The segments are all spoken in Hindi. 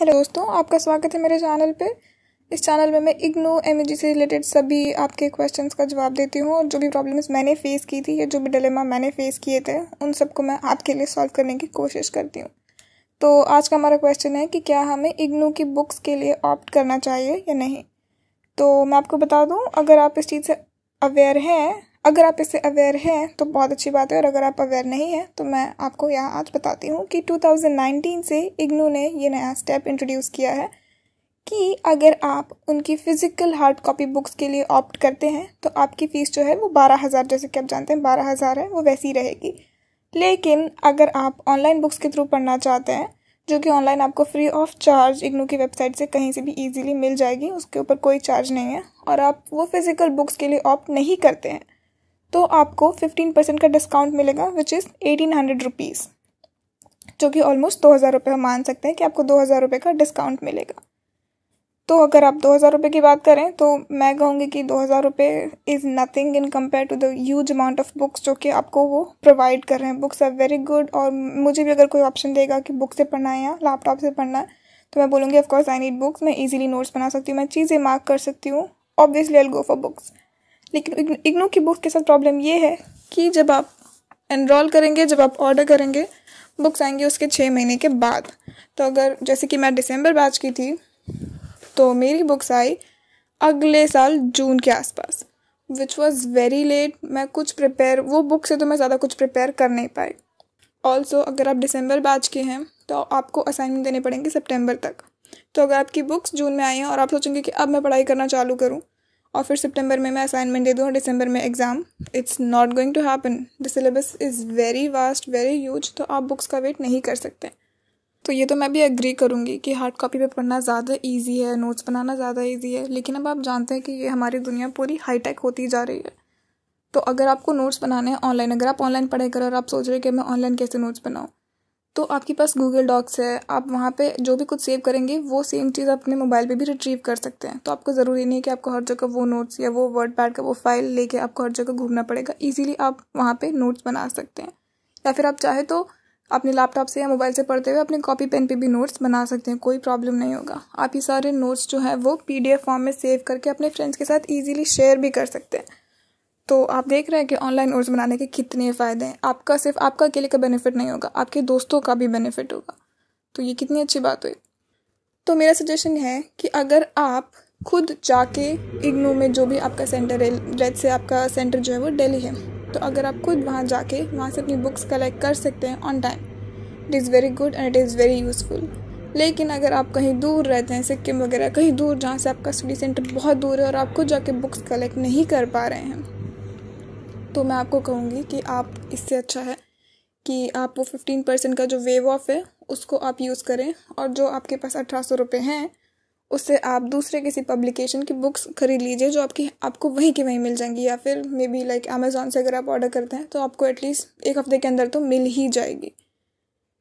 हेलो दोस्तों आपका स्वागत है मेरे चैनल पे इस चैनल में मैं इग्नो एम से रिलेटेड सभी आपके क्वेश्चंस का जवाब देती हूँ और जो भी प्रॉब्लम्स मैंने फेस की थी या जो भी डिलेमा मैंने फेस किए थे उन सबको मैं आपके लिए सॉल्व करने की कोशिश करती हूँ तो आज का हमारा क्वेश्चन है कि क्या हमें इग्नो की बुक्स के लिए ऑप्ट करना चाहिए या नहीं तो मैं आपको बता दूँ अगर आप इस चीज़ से अवेयर हैं अगर आप इससे अवेयर हैं तो बहुत अच्छी बात है और अगर आप अवेयर नहीं हैं तो मैं आपको यहाँ आज बताती हूँ कि 2019 से इग्नू ने ये नया स्टेप इंट्रोड्यूस किया है कि अगर आप उनकी फ़िज़िकल हार्ड कॉपी बुक्स के लिए ऑप्ट करते हैं तो आपकी फ़ीस जो है वो बारह हज़ार जैसे कि आप जानते हैं बारह हज़ार है वो वैसी रहेगी लेकिन अगर आप ऑनलाइन बुक्स के थ्रू पढ़ना चाहते हैं जो कि ऑनलाइन आपको फ्री ऑफ चार्ज इग्नू की वेबसाइट से कहीं से भी ईजीली मिल जाएगी उसके ऊपर कोई चार्ज नहीं है और आप वो फिज़िकल बुक्स के लिए ऑप्ट नहीं करते हैं तो आपको फिफ्टीन परसेंट का डिस्काउंट मिलेगा which is eighteen hundred rupees जो कि ऑलमोस्ट दो हज़ार रुपये हम मान सकते हैं कि आपको दो हज़ार रुपये का डिस्काउंट मिलेगा तो अगर आप दो हज़ार रुपये की बात करें तो मैं कहूँगी कि दो हज़ार रुपये is nothing in compare to the huge amount of books जो कि आपको वो प्रोवाइड कर रहे हैं बुक्स आर वेरी गुड और मुझे भी अगर कोई ऑप्शन देगा कि बुक से पढ़ना है या लैपटॉप से पढ़ना है तो मैं बोलूँगी ऑफकोर्स आई नीड बुक्स मैं ईजिली नोट्स बना सकती हूँ मैं चीज़ें मार्क कर सकती हूँ obviously I go for books लेकिन इग्नू की बुक के साथ प्रॉब्लम ये है कि जब आप एनरोल करेंगे जब आप ऑर्डर करेंगे बुक्स आएंगे उसके छः महीने के बाद तो अगर जैसे कि मैं दिसंबर बैच की थी तो मेरी बुक्स आई अगले साल जून के आसपास विच वॉज़ वेरी लेट मैं कुछ प्रिपेयर वो बुक से तो मैं ज़्यादा कुछ प्रिपेयर कर नहीं पाई ऑल्सो अगर आप दिसंबर बैच के हैं तो आपको असाइनमेंट देने पड़ेंगे सितंबर तक तो अगर आपकी बुक्स जून में आई हैं और आप सोचेंगे कि अब मैं पढ़ाई करना चालू करूँ और फिर सितंबर में मैं असाइनमेंट दे दूँ और दिसंबर में exam it's not going to happen the syllabus is very vast very huge तो आप बुक्स का वेट नहीं कर सकते तो ये तो मैं भी एग्री करूँगी कि हार्ड कॉपी पे पढ़ना ज़्यादा ईजी है नोट्स बनाना ज़्यादा ईजी है लेकिन अब आप जानते हैं कि ये हमारी दुनिया पूरी हाईटेक होती जा रही है तो अगर आपको नोट्स बनाने हैं ऑनलाइन अगर आप ऑनलाइन पढ़ाई करो और आप सोच रहे हो कि मैं ऑनलाइन कैसे नोट्स बनाऊँ तो आपके पास गूगल डॉक्स है आप वहाँ पे जो भी कुछ सेव करेंगे वो सेम चीज़ आप अपने मोबाइल पे भी रिट्रीव कर सकते हैं तो आपको ज़रूरी नहीं है कि आपको हर जगह वो नोट्स या वो वर्ड पैड का वो फाइल लेके आपको हर जगह घूमना पड़ेगा ईजिली आप वहाँ पर नोट्स बना सकते हैं या फिर आप चाहे तो अपने लैपटॉप से या मोबाइल से पढ़ते हुए अपने कॉपी पेन पे भी नोट्स बना सकते हैं कोई प्रॉब्लम नहीं होगा आप ये सारे नोट्स जो है वो पीडीएफ फॉर्म में सेव करके अपने फ्रेंड्स के साथ ईजिली शेयर भी कर सकते हैं तो आप देख रहे हैं कि ऑनलाइन कोर्स बनाने के कितने फ़ायदे हैं आपका सिर्फ आपका अकेले का बेनिफिट नहीं होगा आपके दोस्तों का भी बेनिफिट होगा तो ये कितनी अच्छी बात हुई तो मेरा सजेशन है कि अगर आप खुद जाके इग्नू में जो भी आपका सेंटर है जैसे से आपका सेंटर जो है वो दिल्ली है तो अगर आप खुद वहाँ जाके वहाँ से अपनी बुक्स कलेक्ट कर सकते हैं on time it is very good and it is very useful लेकिन अगर आप कहीं दूर रहते हैं सिक्किम वगैरह कहीं दूर जहाँ से आपका स्टडी सेंटर बहुत दूर है और आप खुद जाके बुक्स कलेक्ट नहीं कर पा रहे हैं तो मैं आपको कहूँगी कि आप इससे अच्छा है कि आप वो फिफ्टीन परसेंट का जो वेव ऑफ है उसको आप यूज़ करें और जो आपके पास अठारह सौ रुपये हैं उससे आप दूसरे किसी पब्लिकेशन की बुक्स खरीद लीजिए जो आपकी आपको वहीं की वहीं मिल जाएंगी या फिर मे बी लाइक अमेज़ोन से अगर आप ऑर्डर करते हैं तो आपको एटलीस्ट एक हफ्ते के अंदर तो मिल ही जाएगी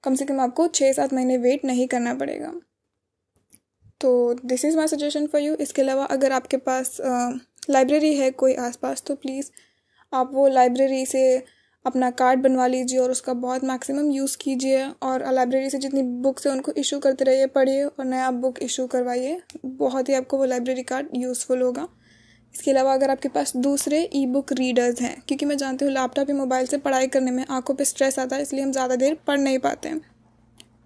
कम से कम आपको छः सात महीने वेट नहीं करना पड़ेगा तो this is my suggestion for you इसके अलावा अगर आपके पास लाइब्रेरी है कोई आसपास तो प्लीज़ आप वो लाइब्रेरी से अपना कार्ड बनवा लीजिए और उसका बहुत मैक्सिमम यूज़ कीजिए और लाइब्रेरी से जितनी बुक्स है उनको इशू करते रहिए पढ़िए और नया बुक इशू करवाइए बहुत ही आपको वो लाइब्रेरी कार्ड यूज़फुल होगा इसके अलावा अगर आपके पास दूसरे ई बुक रीडर्स हैं क्योंकि मैं जानती हूँ लैपटॉप या मोबाइल से पढ़ाई करने में आंखों पे स्ट्रेस आता है इसलिए हम ज़्यादा देर पढ़ नहीं पाते हैं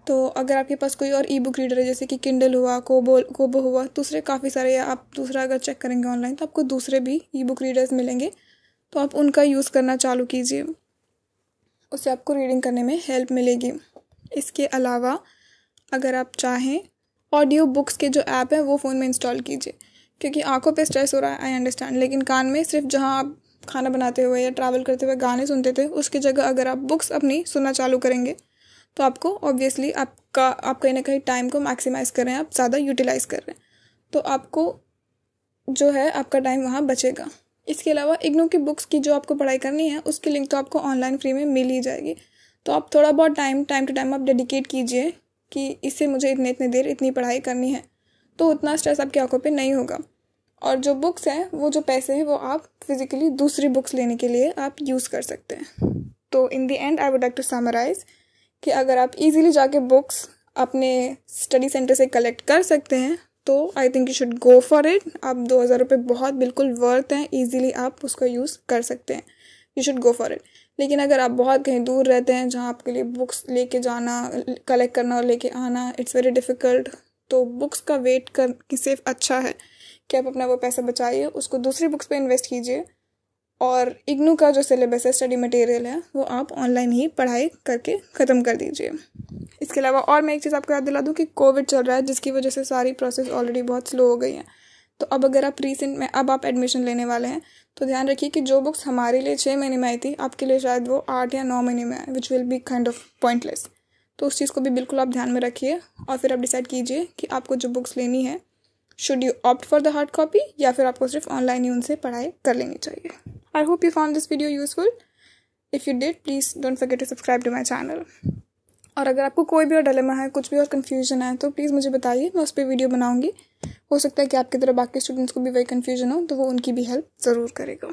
तो अगर आपके पास कोई और ई बुक रीडर है जैसे कि किंडल हुआ कोबो कोबो हुआ दूसरे काफ़ी सारे या आप दूसरा अगर चेक करेंगे ऑनलाइन तो आपको दूसरे भी ई बुक रीडर्स मिलेंगे तो आप उनका यूज़ करना चालू कीजिए उससे आपको रीडिंग करने में हेल्प मिलेगी इसके अलावा अगर आप चाहें ऑडियो बुक्स के जो ऐप हैं वो फ़ोन में इंस्टॉल कीजिए क्योंकि आंखों पे स्ट्रेस हो रहा है आई अंडरस्टैंड लेकिन कान में सिर्फ जहाँ आप खाना बनाते हुए या ट्रैवल करते हुए गाने सुनते थे उसकी जगह अगर आप बुक्स अपनी सुनना चालू करेंगे तो आपको ऑब्वियसली आपका आप कहीं ना कहीं टाइम को मैक्सिमाइज़ कर रहे हैं आप ज़्यादा यूटिलाइज़ कर रहे हैं तो आपको जो है आपका टाइम वहाँ बचेगा इसके अलावा इग्नू की बुक्स की जो आपको पढ़ाई करनी है उसकी लिंक तो आपको ऑनलाइन फ्री में मिल ही जाएगी तो आप थोड़ा बहुत टाइम टाइम टू टाइम आप डेडिकेट कीजिए कि इससे मुझे इतने इतने देर इतनी पढ़ाई करनी है तो उतना स्ट्रेस आपकी आंखों पर नहीं होगा और जो बुक्स हैं वो जो पैसे हैं वो आप फिज़िकली दूसरी बुक्स लेने के लिए आप यूज़ कर सकते हैं तो in the end I would like to summarize कि अगर आप इजीली जाके बुक्स अपने स्टडी सेंटर से कलेक्ट कर सकते हैं तो I think you should go for it आप दो हज़ार रुपये बहुत बिल्कुल वर्थ हैं ईजिली आप उसका यूज़ कर सकते हैं you should go for it लेकिन अगर आप बहुत कहीं दूर रहते हैं जहाँ आपके लिए बुक्स लेके जाना कलेक्ट करना और लेके आना इट्स वेरी डिफ़िकल्ट तो बुक्स का वेट कर कि सिर्फ अच्छा है कि आप अपना वो पैसा बचाइए उसको दूसरी बुक्स पे इन्वेस्ट कीजिए और इग्नू का जो सिलेबस है स्टडी मटेरियल है वो आप ऑनलाइन ही पढ़ाई करके ख़त्म कर दीजिए इसके अलावा और मैं एक चीज़ आपको याद दिला दूँ कि कोविड चल रहा है जिसकी वजह से सारी प्रोसेस ऑलरेडी बहुत स्लो हो गई है तो अब अगर आप रिसेंट में अब आप एडमिशन लेने वाले हैं तो ध्यान रखिए कि जो बुक्स हमारे लिए छः महीने में आई थी आपके लिए शायद वो आठ या नौ महीने में आए which will be kind of pointless तो उस चीज़ को भी बिल्कुल आप ध्यान में रखिए और फिर आप डिसाइड कीजिए कि आपको जो बुक्स लेनी है should you opt for the hard copy या फिर आपको सिर्फ ऑनलाइन ही उनसे पढ़ाई कर लेनी चाहिए I hope you found this video useful if you did please don't forget to subscribe to my channel और अगर आपको कोई भी और डलेमा है कुछ भी और कन्फ्यूजन है तो प्लीज़ मुझे बताइए मैं उस पर वीडियो बनाऊँगी हो सकता है कि आपकी तरह बाकी स्टूडेंट्स को भी वही कन्फ्यूजन हो तो वो उनकी भी हेल्प ज़रूर करेगा